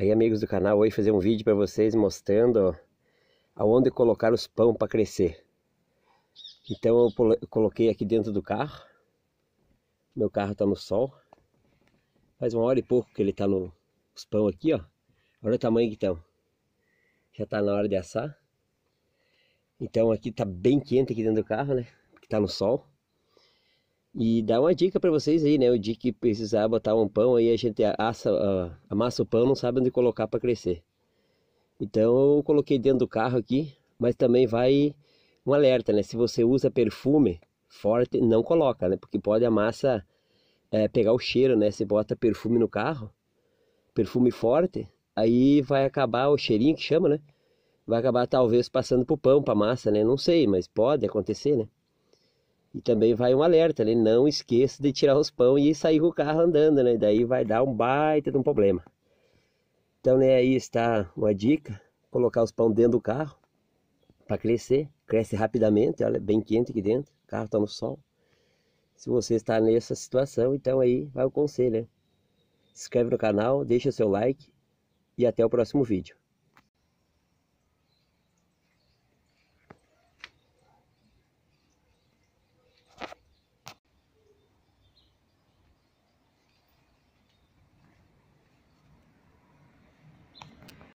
aí amigos do canal, hoje fazer um vídeo para vocês mostrando aonde colocar os pão para crescer. Então eu coloquei aqui dentro do carro, meu carro está no sol, faz uma hora e pouco que ele está no os pão aqui, ó. olha o tamanho que estão, já está na hora de assar. Então aqui está bem quente aqui dentro do carro, né, que está no sol. E dá uma dica para vocês aí, né? O dia que precisar botar um pão aí, a gente assa, amassa o pão, não sabe onde colocar para crescer. Então eu coloquei dentro do carro aqui, mas também vai um alerta, né? Se você usa perfume forte, não coloca, né? Porque pode a massa é, pegar o cheiro, né? Você bota perfume no carro, perfume forte, aí vai acabar o cheirinho que chama, né? Vai acabar talvez passando pro pão, pra massa, né? Não sei, mas pode acontecer, né? E também vai um alerta, né? Não esqueça de tirar os pão e sair com o carro andando, né? Daí vai dar um baita de um problema. Então, né, aí está uma dica, colocar os pão dentro do carro para crescer, cresce rapidamente, olha, bem quente aqui dentro, o carro está no sol. Se você está nessa situação, então aí vai o conselho, né? Se inscreve no canal, deixa seu like e até o próximo vídeo.